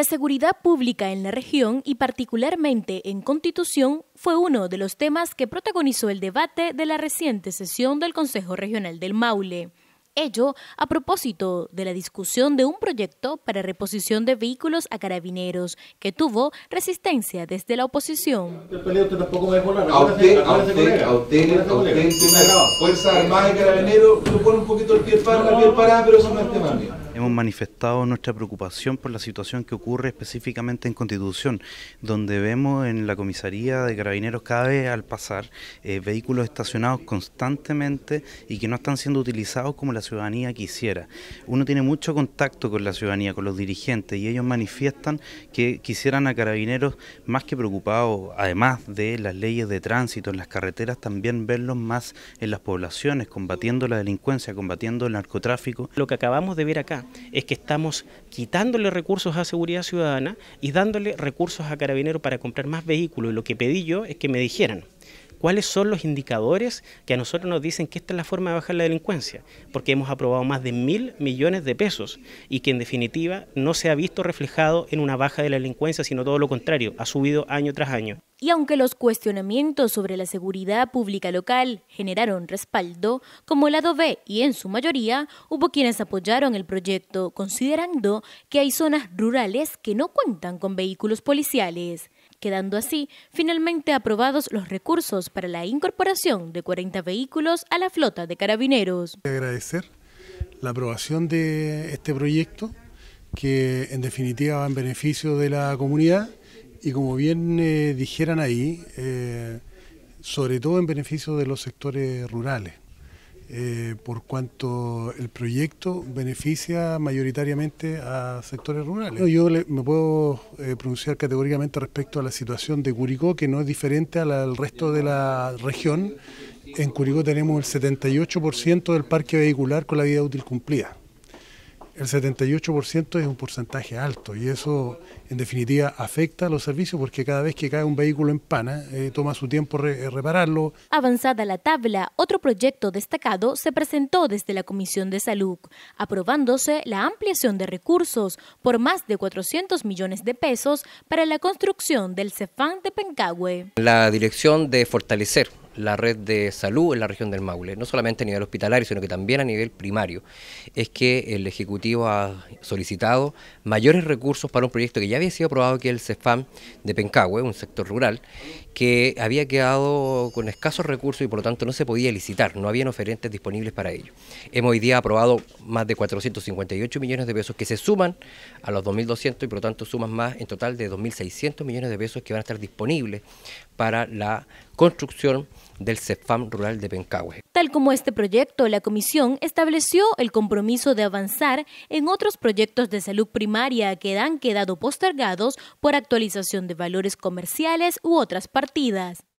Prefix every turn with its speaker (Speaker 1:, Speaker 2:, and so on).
Speaker 1: La seguridad pública en la región y particularmente en Constitución fue uno de los temas que protagonizó el debate de la reciente sesión del Consejo Regional del Maule. Ello a propósito de la discusión de un proyecto para reposición de vehículos a carabineros que tuvo resistencia desde la oposición.
Speaker 2: Hemos manifestado nuestra preocupación por la situación que ocurre específicamente en Constitución, donde vemos en la comisaría de carabineros cada vez al pasar eh, vehículos estacionados constantemente y que no están siendo utilizados como la ciudadanía quisiera. Uno tiene mucho contacto con la ciudadanía, con los dirigentes, y ellos manifiestan que quisieran a carabineros más que preocupados, además de las leyes de tránsito en las carreteras, también verlos más en las poblaciones, combatiendo la delincuencia, combatiendo el narcotráfico. Lo que acabamos de ver acá es que estamos quitándole recursos a Seguridad Ciudadana y dándole recursos a Carabineros para comprar más vehículos. Y lo que pedí yo es que me dijeran cuáles son los indicadores que a nosotros nos dicen que esta es la forma de bajar la delincuencia, porque hemos aprobado más de mil millones de pesos y que en definitiva no se ha visto reflejado en una baja de la delincuencia, sino todo lo contrario, ha subido año tras año.
Speaker 1: Y aunque los cuestionamientos sobre la seguridad pública local generaron respaldo, como el lado B y en su mayoría, hubo quienes apoyaron el proyecto, considerando que hay zonas rurales que no cuentan con vehículos policiales quedando así finalmente aprobados los recursos para la incorporación de 40 vehículos a la flota de carabineros.
Speaker 3: Agradecer la aprobación de este proyecto que en definitiva va en beneficio de la comunidad y como bien eh, dijeran ahí, eh, sobre todo en beneficio de los sectores rurales. Eh, por cuanto el proyecto beneficia mayoritariamente a sectores rurales. yo me puedo eh, pronunciar categóricamente respecto a la situación de Curicó, que no es diferente al resto de la región. En Curicó tenemos el 78% del parque vehicular con la vida útil cumplida el 78% es un porcentaje alto y eso en definitiva afecta a los servicios porque cada vez que cae un vehículo en pana eh, toma su tiempo eh, repararlo.
Speaker 1: Avanzada la tabla, otro proyecto destacado se presentó desde la Comisión de Salud, aprobándose la ampliación de recursos por más de 400 millones de pesos para la construcción del Cefán de Pencagüe.
Speaker 4: La dirección de fortalecer la red de salud en la región del Maule, no solamente a nivel hospitalario, sino que también a nivel primario. Es que el Ejecutivo ha solicitado mayores recursos para un proyecto que ya había sido aprobado, que es el CEFAM de Pencahue, un sector rural, que había quedado con escasos recursos y por lo tanto no se podía licitar, no habían oferentes disponibles para ello. Hemos hoy día aprobado más de 458 millones de pesos que se suman a los 2.200 y por lo tanto suman más en total de 2.600 millones de pesos que van a estar disponibles para la construcción del CEFAM Rural de Pencahue.
Speaker 1: Tal como este proyecto, la Comisión estableció el compromiso de avanzar en otros proyectos de salud primaria que han quedado postergados por actualización de valores comerciales u otras partidas.